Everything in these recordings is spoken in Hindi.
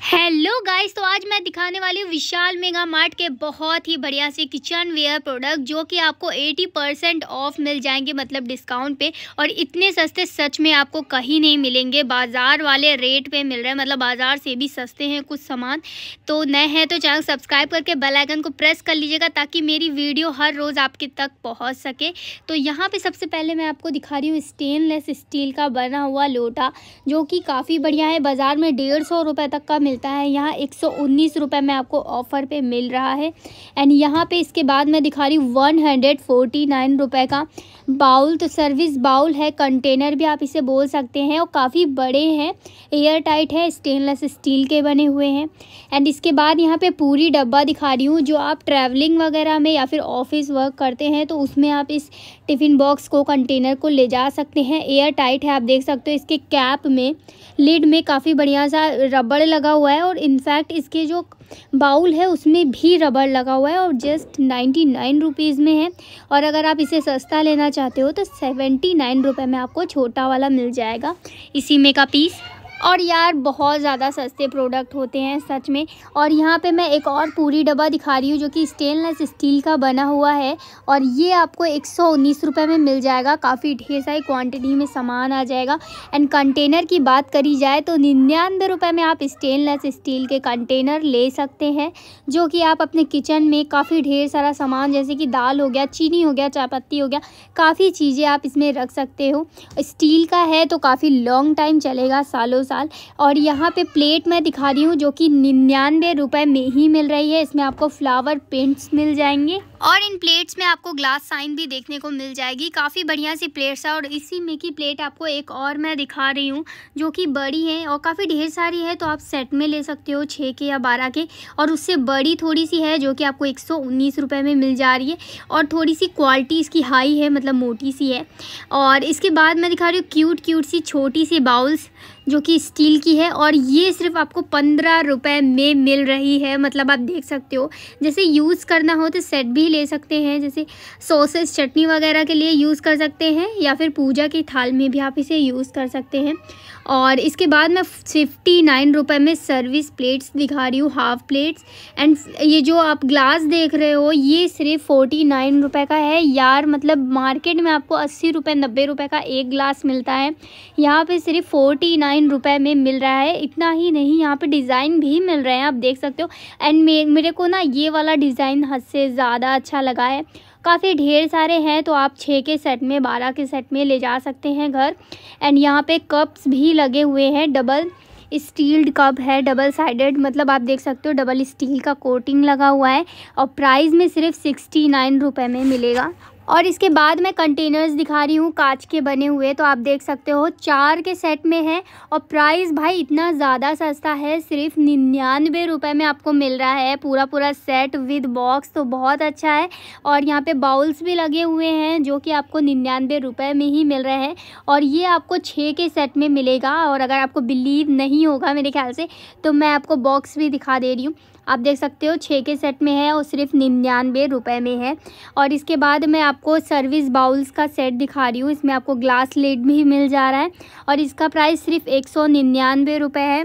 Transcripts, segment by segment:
Hello. हेलो गाइस तो आज मैं दिखाने वाली हूँ विशाल मेगा मार्ट के बहुत ही बढ़िया से किचन वेयर प्रोडक्ट जो कि आपको 80 परसेंट ऑफ मिल जाएंगे मतलब डिस्काउंट पे और इतने सस्ते सच में आपको कहीं नहीं मिलेंगे बाज़ार वाले रेट पे मिल रहे हैं मतलब बाज़ार से भी सस्ते हैं कुछ सामान तो नए हैं तो चैनल सब्सक्राइब करके बेलाइकन को प्रेस कर लीजिएगा ताकि मेरी वीडियो हर रोज़ आपके तक पहुँच सके तो यहाँ पर सबसे पहले मैं आपको दिखा रही हूँ स्टेनलेस स्टील का बना हुआ लोटा जो कि काफ़ी बढ़िया है बाज़ार में डेढ़ तक का मिलता है यहाँ यहाँ एक सौ में आपको ऑफ़र पे मिल रहा है एंड यहाँ पे इसके बाद मैं दिखा रही हूँ वन हंड्रेड फोर्टी का बाउल तो सर्विस बाउल है कंटेनर भी आप इसे बोल सकते हैं और काफ़ी बड़े हैं एयर टाइट है स्टेनलेस स्टील के बने हुए हैं एंड इसके बाद यहाँ पे पूरी डब्बा दिखा रही हूँ जो आप ट्रैवलिंग वगैरह में या फिर ऑफिस वर्क करते हैं तो उसमें आप इस टिफ़िन बॉक्स को कंटेनर को ले जा सकते हैं एयर टाइट है आप देख सकते हो इसके कैप में लिड में काफ़ी बढ़िया सा रबड़ लगा हुआ है और इनफैक्ट इसके जो बाउल है उसमें भी रबड़ लगा हुआ है और जस्ट नाइन्टी नाइन रुपीज़ में है और अगर आप इसे सस्ता लेना चाहते हो तो सेवेंटी नाइन रुपये में आपको छोटा वाला मिल जाएगा इसी में का पीस और यार बहुत ज़्यादा सस्ते प्रोडक्ट होते हैं सच में और यहाँ पे मैं एक और पूरी डब्बा दिखा रही हूँ जो कि स्टेनलेस स्टील का बना हुआ है और ये आपको एक सौ में मिल जाएगा काफ़ी ढेर सारी क्वान्टिटी में सामान आ जाएगा एंड कंटेनर की बात करी जाए तो निन्यानवे रुपये में आप स्टेनलेस स्टील के कंटेनर ले सकते हैं जो कि आप अपने किचन में काफ़ी ढेर सारा सामान जैसे कि दाल हो गया चीनी हो गया चायपत्ती हो गया काफ़ी चीज़ें आप इसमें रख सकते हो स्टील का है तो काफ़ी लॉन्ग टाइम चलेगा सालों साल और यहाँ पे प्लेट मैं दिखा रही हूँ जो कि निन्यानवे रुपए में ही मिल रही है इसमें आपको फ्लावर पेंट्स मिल जाएंगे और इन प्लेट्स में आपको ग्लास साइन भी देखने को मिल जाएगी काफ़ी बढ़िया सी प्लेट्स है और इसी में की प्लेट आपको एक और मैं दिखा रही हूँ जो कि बड़ी है और काफ़ी ढेर सारी है तो आप सेट में ले सकते हो छः के या बारह के और उससे बड़ी थोड़ी सी है जो कि आपको एक सौ में मिल जा रही है और थोड़ी सी क्वालिटी इसकी हाई है मतलब मोटी सी है और इसके बाद मैं दिखा रही हूँ क्यूट क्यूट सी छोटी सी बाउल्स जो कि स्टील की है और ये सिर्फ आपको पंद्रह रुपये में मिल रही है मतलब आप देख सकते हो जैसे यूज़ करना हो तो सेट भी ले सकते हैं जैसे सॉसेस चटनी वगैरह के लिए यूज़ कर सकते हैं या फिर पूजा की थाल में भी आप इसे यूज़ कर सकते हैं और इसके बाद मैं फिफ्टी नाइन रुपये में सर्विस प्लेट्स दिखा रही हूँ हाफ़ प्लेट्स एंड ये जो आप ग्लास देख रहे हो ये सिर्फ फोर्टी नाइन रुपये का है यार मतलब मार्केट में आपको अस्सी रुपये नब्बे रुपये का एक ग्लास मिलता है यहाँ पे सिर्फ फोर्टी नाइन रुपये में मिल रहा है इतना ही नहीं यहाँ पे डिज़ाइन भी मिल रहे हैं आप देख सकते हो एंड मेरे को ना ये वाला डिज़ाइन हद से ज़्यादा अच्छा लगा है काफ़ी ढेर सारे हैं तो आप छः के सेट में बारह के सेट में ले जा सकते हैं घर एंड यहाँ पे कप्स भी लगे हुए हैं डबल स्टील्ड कप है डबल साइडेड मतलब आप देख सकते हो डबल स्टील का कोटिंग लगा हुआ है और प्राइस में सिर्फ सिक्सटी नाइन रुपये में मिलेगा और इसके बाद मैं कंटेनर्स दिखा रही हूँ कांच के बने हुए तो आप देख सकते हो चार के सेट में है और प्राइस भाई इतना ज़्यादा सस्ता है सिर्फ निन्यानवे रुपये में आपको मिल रहा है पूरा पूरा सेट विद बॉक्स तो बहुत अच्छा है और यहाँ पे बाउल्स भी लगे हुए हैं जो कि आपको निन्यानवे रुपये में ही मिल रहे हैं और ये आपको छः के सेट में मिलेगा और अगर आपको बिलीव नहीं होगा मेरे ख्याल से तो मैं आपको बॉक्स भी दिखा दे रही हूँ आप देख सकते हो छः के सेट में है और सिर्फ निन्यानवे रुपये में है और इसके बाद मैं आपको सर्विस बाउल्स का सेट दिखा रही हूँ इसमें आपको ग्लास लेड भी मिल जा रहा है और इसका प्राइस सिर्फ एक सौ निन्यानवे रुपये है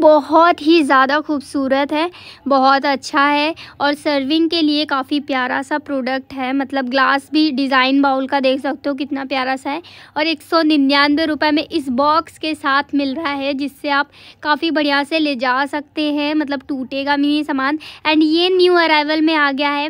बहुत ही ज़्यादा खूबसूरत है बहुत अच्छा है और सर्विंग के लिए काफ़ी प्यारा सा प्रोडक्ट है मतलब ग्लास भी डिज़ाइन बाउल का देख सकते हो कितना प्यारा सा है और एक सौ निन्यानवे रुपये में इस बॉक्स के साथ मिल रहा है जिससे आप काफ़ी बढ़िया से ले जा सकते हैं मतलब टूटेगा भी नहीं सामान एंड ये न्यू अराइवल में आ गया है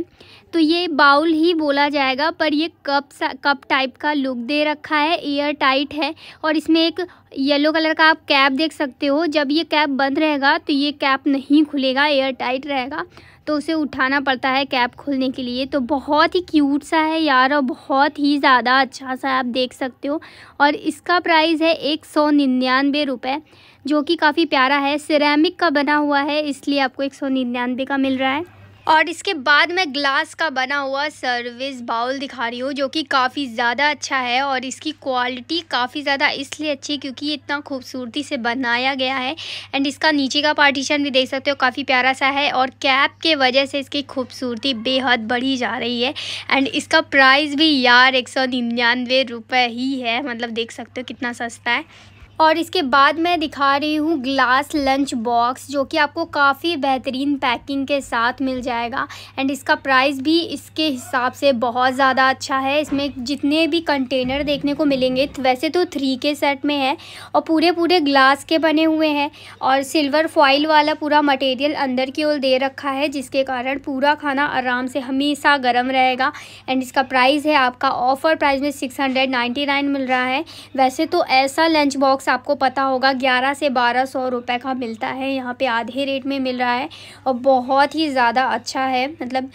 तो ये बाउल ही बोला जाएगा पर ये कप कप टाइप का लुक दे रखा है एयर टाइट है और इसमें एक येलो कलर का आप कैप देख सकते हो जब ये कैप बंद रहेगा तो ये कैप नहीं खुलेगा एयर टाइट रहेगा तो उसे उठाना पड़ता है कैप खोलने के लिए तो बहुत ही क्यूट सा है यार और बहुत ही ज़्यादा अच्छा सा आप देख सकते हो और इसका प्राइस है एक सौ निन्यानवे रुपये जो कि काफ़ी प्यारा है सिरेमिक का बना हुआ है इसलिए आपको एक सौ निन्यानवे का मिल रहा है और इसके बाद मैं ग्लास का बना हुआ सर्विस बाउल दिखा रही हूँ जो कि काफ़ी ज़्यादा अच्छा है और इसकी क्वालिटी काफ़ी ज़्यादा इसलिए अच्छी है क्योंकि ये इतना खूबसूरती से बनाया गया है एंड इसका नीचे का पार्टीशन भी देख सकते हो काफ़ी प्यारा सा है और कैप के वजह से इसकी खूबसूरती बेहद बढ़ी जा रही है एंड इसका प्राइस भी यार एक सौ निन्यानवे रुपये ही है मतलब देख सकते हो कितना सस्ता है और इसके बाद मैं दिखा रही हूँ ग्लास लंच बॉक्स जो कि आपको काफ़ी बेहतरीन पैकिंग के साथ मिल जाएगा एंड इसका प्राइस भी इसके हिसाब से बहुत ज़्यादा अच्छा है इसमें जितने भी कंटेनर देखने को मिलेंगे तो वैसे तो थ्री के सेट में है और पूरे पूरे ग्लास के बने हुए हैं और सिल्वर फॉइल वाला पूरा मटेरियल अंदर की ओर दे रखा है जिसके कारण पूरा खाना आराम से हमेशा गर्म रहेगा एंड इसका प्राइस है आपका ऑफ़र प्राइस में सिक्स मिल रहा है वैसे तो ऐसा लंच बॉक्स आपको पता होगा ग्यारह से बारह सौ रुपये का मिलता है यहाँ पे आधे रेट में मिल रहा है और बहुत ही ज़्यादा अच्छा है मतलब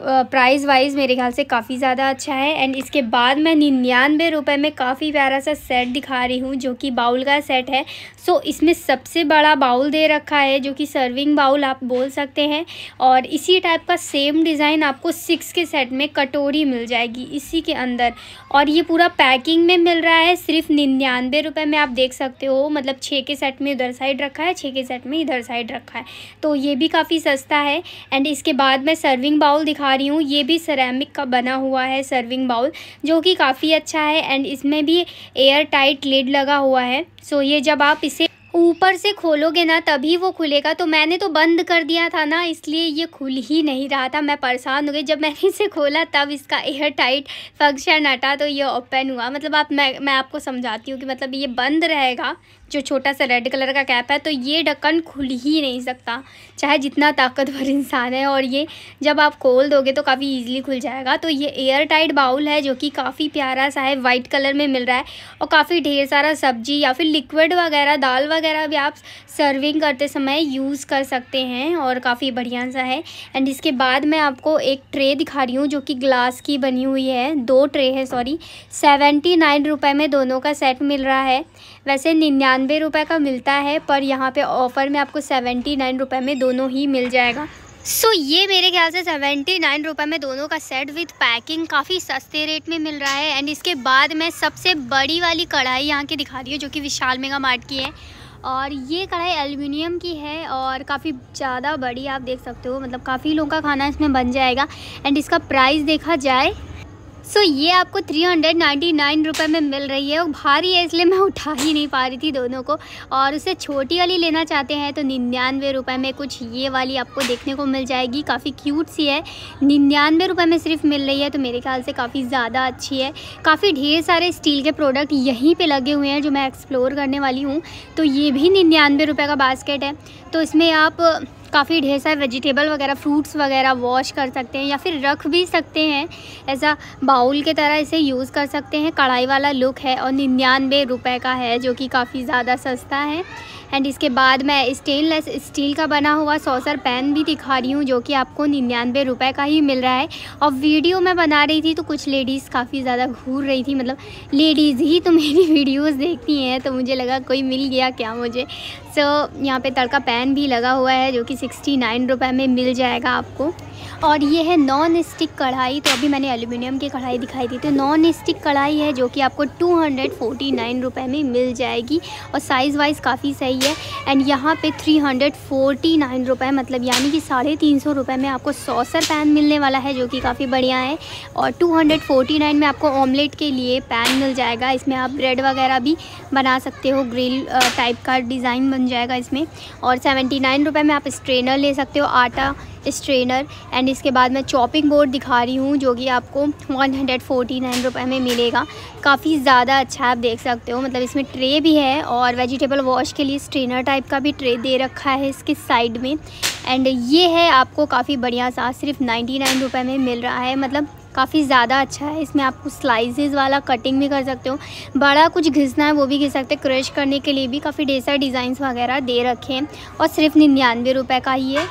प्राइस वाइज मेरे ख्याल से काफ़ी ज़्यादा अच्छा है एंड इसके बाद मैं निन्यानवे रुपये में काफ़ी प्यारा सा सेट दिखा रही हूँ जो कि बाउल का सेट है सो so, इसमें सबसे बड़ा बाउल दे रखा है जो कि सर्विंग बाउल आप बोल सकते हैं और इसी टाइप का सेम डिज़ाइन आपको सिक्स के सेट में कटोरी मिल जाएगी इसी के अंदर और ये पूरा पैकिंग में मिल रहा है सिर्फ निन्यानवे रुपये में आप देख सकते हो मतलब छः के सेट में उधर साइड रखा है छः के सेट में इधर साइड रखा है तो ये भी काफ़ी सस्ता है एंड इसके बाद मैं सर्विंग बाउल दिखा दिखा रही हूँ ये भी सरेमिक का बना हुआ है सर्विंग बाउल जो कि काफ़ी अच्छा है एंड इसमें भी एयर टाइट लेड लगा हुआ है सो ये जब आप इसे ऊपर से खोलोगे ना तभी वो खुलेगा तो मैंने तो बंद कर दिया था ना इसलिए ये खुल ही नहीं रहा था मैं परेशान हो गई जब मैंने इसे खोला तब इसका एयर टाइट फंक्शन हटा तो ये ओपन हुआ मतलब आप मैं मैं आपको समझाती हूँ कि मतलब ये बंद रहेगा जो छोटा सा रेड कलर का कैप है तो ये ढक्कन खुल ही नहीं सकता चाहे जितना ताकतवर इंसान है और ये जब आप खोल दोगे तो काफ़ी ईजिली खुल जाएगा तो ये एयर टाइट बाउल है जो कि काफ़ी प्यारा सा है वाइट कलर में मिल रहा है और काफ़ी ढेर सारा सब्जी या फिर लिक्विड वगैरह दाल वगैरह वगैरह भी आप सर्विंग करते समय यूज़ कर सकते हैं और काफ़ी बढ़िया सा है एंड इसके बाद मैं आपको एक ट्रे दिखा रही हूँ जो कि ग्लास की बनी हुई है दो ट्रे है सॉरी सेवेंटी नाइन रुपये में दोनों का सेट मिल रहा है वैसे निन्यानवे रुपये का मिलता है पर यहाँ पर ऑफ़र में आपको सेवेंटी नाइन रुपये में दोनों ही मिल जाएगा सो so, ये मेरे ख्याल से सेवेंटी नाइन रुपये में दोनों का सेट विथ पैकिंग काफ़ी सस्ते रेट में मिल रहा है एंड इसके बाद मैं सबसे बड़ी वाली कढ़ाई यहाँ की दिखा रही हूँ जो कि विशाल मेगा मार्ट की है और ये कढ़ाई एल्यूमिनियम की है और काफ़ी ज़्यादा बड़ी आप देख सकते हो मतलब काफ़ी लोगों का खाना इसमें बन जाएगा एंड इसका प्राइस देखा जाए सो so, ये आपको थ्री हंड्रेड नाइन्टी नाइन रुपये में मिल रही है और भारी है इसलिए मैं उठा ही नहीं पा रही थी दोनों को और उसे छोटी वाली लेना चाहते हैं तो निन्यानवे रुपये में कुछ ये वाली आपको देखने को मिल जाएगी काफ़ी क्यूट सी है निन्यानवे रुपये में सिर्फ मिल रही है तो मेरे ख्याल से काफ़ी ज़्यादा अच्छी है काफ़ी ढेर सारे स्टील के प्रोडक्ट यहीं पर लगे हुए हैं जो मैं एक्सप्लोर करने वाली हूँ तो ये भी निन्यानवे रुपये का बास्केट है तो इसमें आप काफ़ी ढेर सारे वेजिटेबल वगैरह फ्रूट्स वगैरह वॉश कर सकते हैं या फिर रख भी सकते हैं ऐसा बाउल के तरह इसे यूज़ कर सकते हैं कढ़ाई वाला लुक है और निन्यानवे रुपए का है जो कि काफ़ी ज़्यादा सस्ता है एंड इसके बाद मैं स्टेनलेस स्टील का बना हुआ सॉसर पैन भी दिखा रही हूँ जो कि आपको निन्यानवे रुपए का ही मिल रहा है और वीडियो मैं बना रही थी तो कुछ लेडीज़ काफ़ी ज़्यादा घूर रही थी मतलब लेडीज़ ही तो मेरी वीडियोस देखती हैं तो मुझे लगा कोई मिल गया क्या मुझे सो so, यहाँ पे तड़का पैन भी लगा हुआ है जो कि की सिक्सटी नाइन रुपये में मिल जाएगा आपको और ये है नॉन स्टिक कढ़ाई तो अभी मैंने एल्यूमिनियम की कढ़ाई दिखाई दी तो नॉन स्टिक कढ़ाई है जो कि आपको टू हंड्रेड फोर्टी नाइन रुपये में मिल जाएगी और साइज़ वाइज़ काफ़ी सही है एंड यहाँ पे थ्री हंड्रेड फोर्टी नाइन रुपये मतलब यानी कि साढ़े तीन सौ रुपये में आपको सॉसर पैन मिलने वाला है जो कि काफ़ी बढ़िया है और टू हंड्रेड फोर्टी नाइन में आपको ऑमलेट के लिए पैन मिल जाएगा इसमें आप ब्रेड वगैरह भी बना सकते हो ग्रिल टाइप का डिज़ाइन बन जाएगा इसमें और सेवेंटी नाइन रुपये में आप स्ट्रेनर ले सकते हो आटा स्ट्रेनर एंड इसके बाद मैं चॉपिंग बोर्ड दिखा रही हूँ जो कि आपको वन हंड्रेड फोर्टी नाइन रुपये में मिलेगा काफ़ी ज़्यादा अच्छा आप देख सकते हो मतलब इसमें ट्रे भी है और वेजिटेबल वॉश के लिए स्ट्रेनर टाइप का भी ट्रे दे रखा है इसके साइड में एंड ये है आपको काफ़ी बढ़िया सा सिर्फ नाइन्टी नाइन रुपये में मिल रहा है मतलब काफ़ी ज़्यादा अच्छा है इसमें कुछ स्लाइसेस वाला कटिंग भी कर सकते हो बड़ा कुछ घिसना है वो भी घिस सकते क्रश करने के लिए भी काफ़ी ढेर सारे डिज़ाइंस वगैरह दे रखे हैं और सिर्फ निन्यानवे रुपये का ही है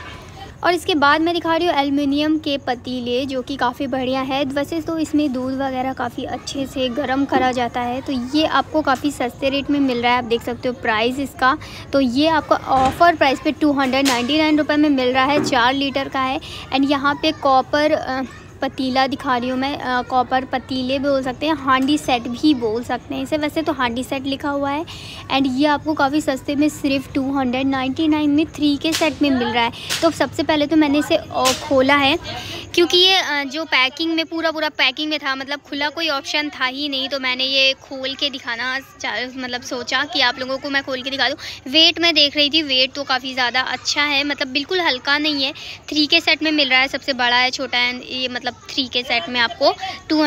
और इसके बाद मैं दिखा रही हूँ एलमिनियम के पतीले जो कि काफ़ी बढ़िया है वैसे तो इसमें दूध वगैरह काफ़ी अच्छे से गर्म करा जाता है तो ये आपको काफ़ी सस्ते रेट में मिल रहा है आप देख सकते हो प्राइस इसका तो ये आपको ऑफ़र प्राइस पे टू हंड्रेड नाइन्टी नाइन रुपये में मिल रहा है चार लीटर का है एंड यहाँ पे कॉपर पतीला दिखा रही हूँ मैं कॉपर पतीले बोल सकते हैं हांडी सेट भी बोल सकते हैं इसे वैसे तो हांडी सेट लिखा हुआ है एंड ये आपको काफ़ी सस्ते में सिर्फ टू हंड्रेड नाइन्टी नाइन में थ्री के सेट में मिल रहा है तो सबसे पहले तो मैंने इसे खोला है क्योंकि ये जो पैकिंग में पूरा पूरा पैकिंग में था मतलब खुला कोई ऑप्शन था ही नहीं तो मैंने ये खोल के दिखाना मतलब सोचा कि आप लोगों को मैं खोल के दिखा दूँ वेट मैं देख रही थी वेट तो काफ़ी ज़्यादा अच्छा है मतलब बिल्कुल हल्का नहीं है थ्री के सेट में मिल रहा है सबसे बड़ा है छोटा है ये मतलब थ्री के सेट में आपको टू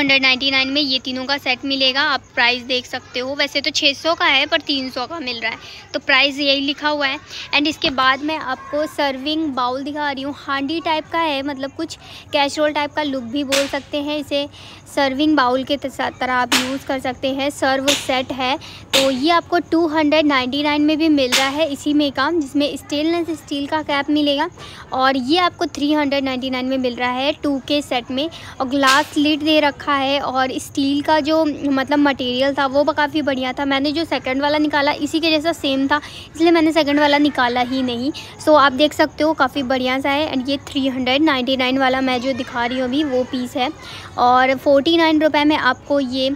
में ये तीनों का सेट मिलेगा आप प्राइस देख सकते हो वैसे तो छः का है पर तीन का मिल रहा है तो प्राइस यही लिखा हुआ है एंड इसके बाद मैं आपको सर्विंग बाउल दिखा रही हूँ हांडी टाइप का है मतलब कुछ कैशरोल टाइप का लुक भी बोल सकते हैं इसे सर्विंग बाउल के तरह आप यूज़ कर सकते हैं सर्व सेट है तो ये आपको 299 में भी मिल रहा है इसी में काम जिसमें स्टेनलेस स्टील का कैप मिलेगा और ये आपको 399 में मिल रहा है टू के सेट में और ग्लास लिड दे रखा है और स्टील का जो मतलब मटेरियल था वो काफ़ी बढ़िया था मैंने जो सेकंड वाला निकाला इसी के जैसा सेम था इसलिए मैंने सेकंड वाला निकाला ही नहीं सो आप देख सकते हो काफ़ी बढ़िया सा है एंड ये थ्री वाला मैं जो दिखा रही हूँ अभी वो पीस है और फोर फोर्टी नाइन रुपये में आपको ये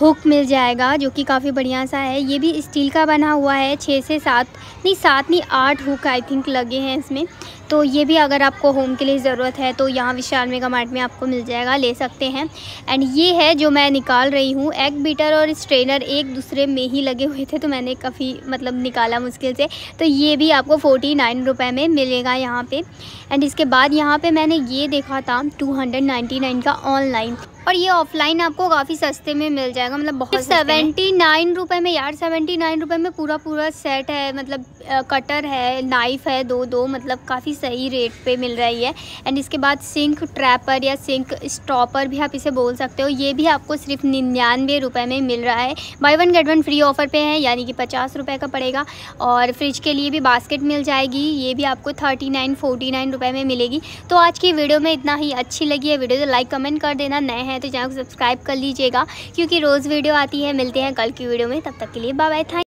हुक मिल जाएगा जो कि काफ़ी बढ़िया सा है ये भी स्टील का बना हुआ है छः से सात नहीं सात नहीं आठ हुक आई थिंक लगे हैं इसमें तो ये भी अगर आपको होम के लिए ज़रूरत है तो यहाँ विशाल मेगा मार्ट में आपको मिल जाएगा ले सकते हैं एंड ये है जो मैं निकाल रही हूँ एग बीटर और स्ट्रेनर एक दूसरे में ही लगे हुए थे तो मैंने काफ़ी मतलब निकाला मुश्किल से तो ये भी आपको फ़ोर्टी नाइन रुपये में मिलेगा यहाँ पे एंड इसके बाद यहाँ पे मैंने ये देखा था टू हंड्रेड नाइन्टी नाइन का ऑनलाइन और ये ऑफलाइन आपको काफ़ी सस्ते में मिल जाएगा मतलब बहुत सेवेंटी नाइन रुपये में यार सेवेंटी नाइन रुपये में पूरा पूरा सेट है मतलब कटर है नाइफ़ है दो दो मतलब काफ़ी सही रेट पे मिल रही है एंड इसके बाद सिंक ट्रैपर या सिंक स्टॉपर भी आप इसे बोल सकते हो ये भी आपको सिर्फ निन्यानवे रुपये में मिल रहा है buy one get one free offer पे है यानी कि पचास रुपये का पड़ेगा और फ्रिज के लिए भी बास्केट मिल जाएगी ये भी आपको थर्टी नाइन फोर्टी नाइन रुपये में मिलेगी तो आज की वीडियो में इतना ही अच्छी लगी है वीडियो तो लाइक कमेंट कर देना नए हैं तो चैनल को सब्सक्राइब कर लीजिएगा क्योंकि रोज़ वीडियो आती है मिलते हैं कल की वीडियो में तब तक के लिए बाय बाय थैंक